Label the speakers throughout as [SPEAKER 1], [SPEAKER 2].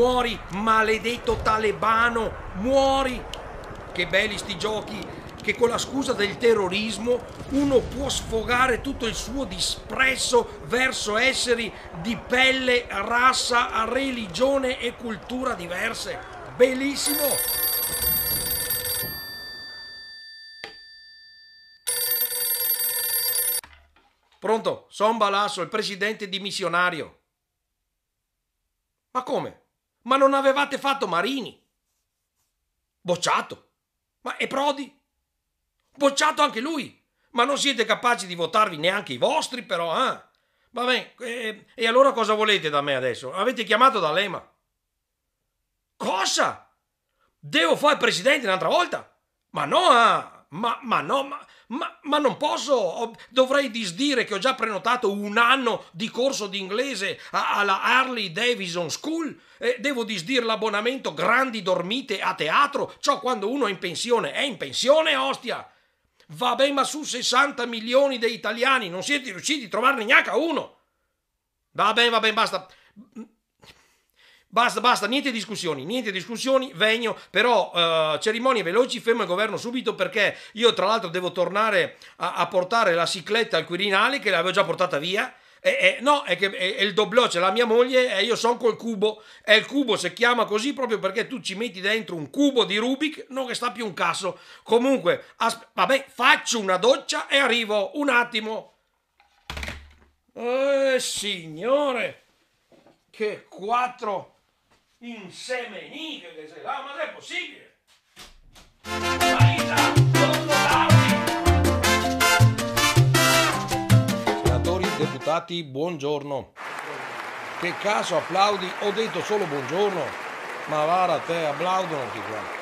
[SPEAKER 1] Muori, maledetto talebano, muori! Che belli sti giochi che con la scusa del terrorismo uno può sfogare tutto il suo disprezzo verso esseri di pelle, rassa, religione e cultura diverse. Bellissimo! Pronto, son Balasso, il presidente dimissionario. Ma come? Ma non avevate fatto Marini? Bocciato. Ma e Prodi? Bocciato anche lui. Ma non siete capaci di votarvi neanche i vostri, però, eh? Vabbè, e, eh, e allora cosa volete da me adesso? Avete chiamato D'Alema. Cosa? Devo fare presidente un'altra volta? Ma no, eh? ma, ma no, ma ma, ma non posso, dovrei disdire che ho già prenotato un anno di corso di inglese alla Harley Davidson School, eh, devo disdire l'abbonamento grandi dormite a teatro, ciò quando uno è in pensione, è in pensione, ostia! Vabbè, ma su 60 milioni di italiani non siete riusciti a trovarne neanche uno! Vabbè, vabbè, basta Basta, basta, niente discussioni, niente discussioni, vegno, però eh, cerimonie veloci, fermo il governo subito perché io tra l'altro devo tornare a, a portare la cicletta al Quirinale che l'avevo già portata via. Eh, eh, no, è che è, il doblò c'è la mia moglie e io sono col cubo. E il cubo si chiama così proprio perché tu ci metti dentro un cubo di Rubik, non che sta più un cazzo. Comunque, vabbè, faccio una doccia e arrivo un attimo. Eh, signore, che quattro in semenica che sei là, ma non è possibile! Marisa, non Senatori, deputati, buongiorno. Che caso applaudi? Ho detto solo buongiorno, ma vara te applaudono tutti quanti.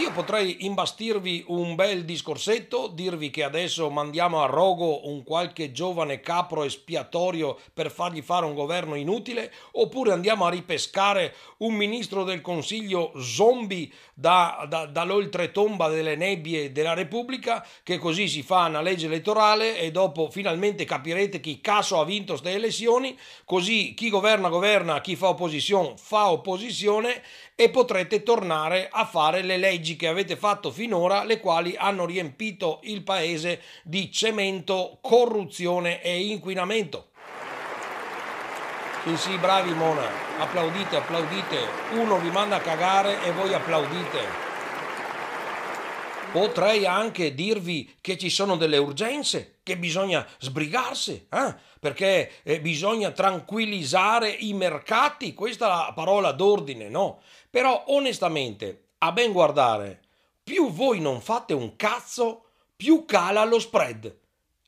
[SPEAKER 1] Io potrei imbastirvi un bel discorsetto, dirvi che adesso mandiamo a rogo un qualche giovane capro espiatorio per fargli fare un governo inutile, oppure andiamo a ripescare un ministro del Consiglio zombie da, da, dall'oltretomba delle nebbie della Repubblica, che così si fa una legge elettorale e dopo finalmente capirete chi caso ha vinto queste elezioni, così chi governa governa, chi fa opposizione fa opposizione e potrete tornare a fare le leggi leggi che avete fatto finora, le quali hanno riempito il paese di cemento, corruzione e inquinamento. Sì, sì, bravi Mona, applaudite, applaudite. Uno vi manda a cagare e voi applaudite. Potrei anche dirvi che ci sono delle urgenze, che bisogna sbrigarsi, eh? perché eh, bisogna tranquillizzare i mercati, questa è la parola d'ordine, no? Però onestamente a ben guardare, più voi non fate un cazzo, più cala lo spread.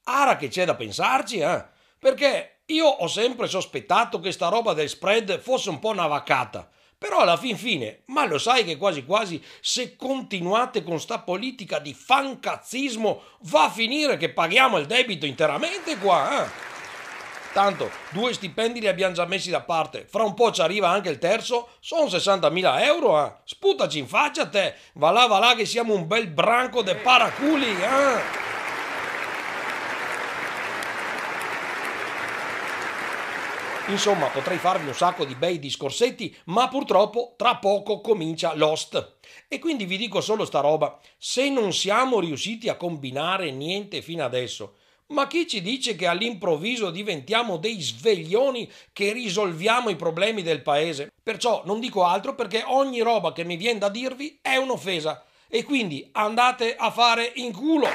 [SPEAKER 1] Ara che c'è da pensarci, eh? Perché io ho sempre sospettato che sta roba del spread fosse un po' una vaccata. Però alla fin fine, ma lo sai che quasi quasi se continuate con sta politica di fancazzismo va a finire che paghiamo il debito interamente qua, eh? Tanto due stipendi li abbiamo già messi da parte, fra un po' ci arriva anche il terzo, sono 60.000 euro, eh. sputaci in faccia te, va là, va là che siamo un bel branco de paraculi. Eh. Insomma, potrei farvi un sacco di bei discorsetti, ma purtroppo tra poco comincia l'host. E quindi vi dico solo sta roba, se non siamo riusciti a combinare niente fino adesso, ma chi ci dice che all'improvviso diventiamo dei sveglioni che risolviamo i problemi del paese? Perciò non dico altro perché ogni roba che mi viene da dirvi è un'offesa e quindi andate a fare in culo.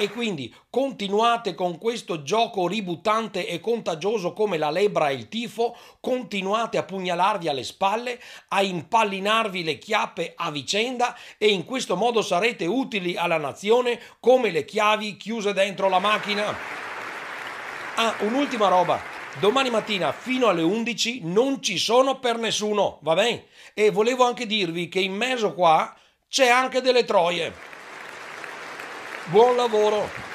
[SPEAKER 1] E quindi continuate con questo gioco ributtante e contagioso come la lebra e il tifo, continuate a pugnalarvi alle spalle, a impallinarvi le chiappe a vicenda e in questo modo sarete utili alla nazione come le chiavi chiuse dentro la macchina. Ah, un'ultima roba. Domani mattina fino alle 11 non ci sono per nessuno, va bene? E volevo anche dirvi che in mezzo qua c'è anche delle troie. Buon lavoro!